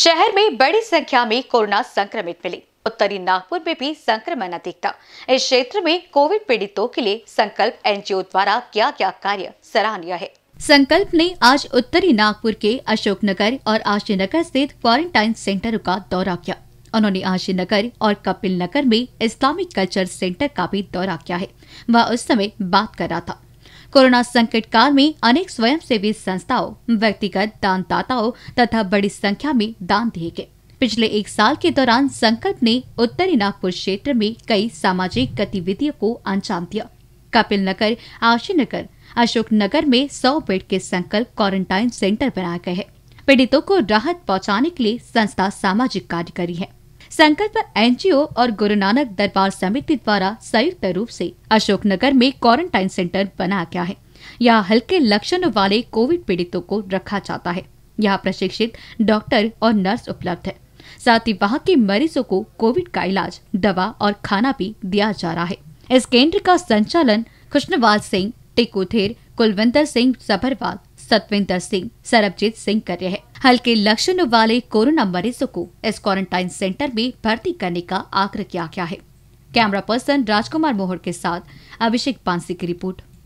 शहर में बड़ी संख्या में कोरोना संक्रमित मिले उत्तरी नागपुर में भी संक्रमण अधिकता इस क्षेत्र में कोविड पीड़ितों के लिए संकल्प एनजीओ द्वारा किया क्या कार्य सराहनीय है संकल्प ने आज उत्तरी नागपुर के अशोकनगर और आशी नगर स्थित क्वारंटाइन सेंटरों का दौरा किया उन्होंने आशी नगर और कपिल नगर में इस्लामिक कल्चर सेंटर का भी दौरा किया है वह उस समय बात कर रहा था कोरोना संकट काल में अनेक स्वयंसेवी संस्थाओं व्यक्तिगत दानदाताओं तथा बड़ी संख्या में दान दिए गए पिछले एक साल के दौरान संकल्प ने उत्तरी नागपुर क्षेत्र में कई सामाजिक गतिविधियों को अंजाम दिया कपिल नगर आशी नगर अशोक नगर में सौ बेड के संकल्प क्वारंटाइन सेंटर बनाए गए हैं पीड़ितों को राहत पहुंचाने के लिए संस्था सामाजिक कार्य करी है संकल्प एनजीओ और गुरु नानक दरबार समिति द्वारा संयुक्त रूप से अशोकनगर में क्वारंटाइन सेंटर बनाया गया है यहाँ हल्के लक्षण वाले कोविड पीड़ितों को रखा जाता है यहाँ प्रशिक्षित डॉक्टर और नर्स उपलब्ध है साथ ही वहाँ के मरीजों को कोविड का इलाज दवा और खाना भी दिया जा रहा है इस केंद्र का संचालन खुशनवाल सिंह टिकूथेर कुलविंदर सिंह सभरवाल सतविंदर सिंह सरबजीत सिंह कर रहे हैं हल्के लक्षण वाले कोरोना मरीजों को इस क्वारंटाइन सेंटर में भर्ती करने का आग्रह किया गया है कैमरा पर्सन राजकुमार मोहर के साथ अभिषेक पांसी की रिपोर्ट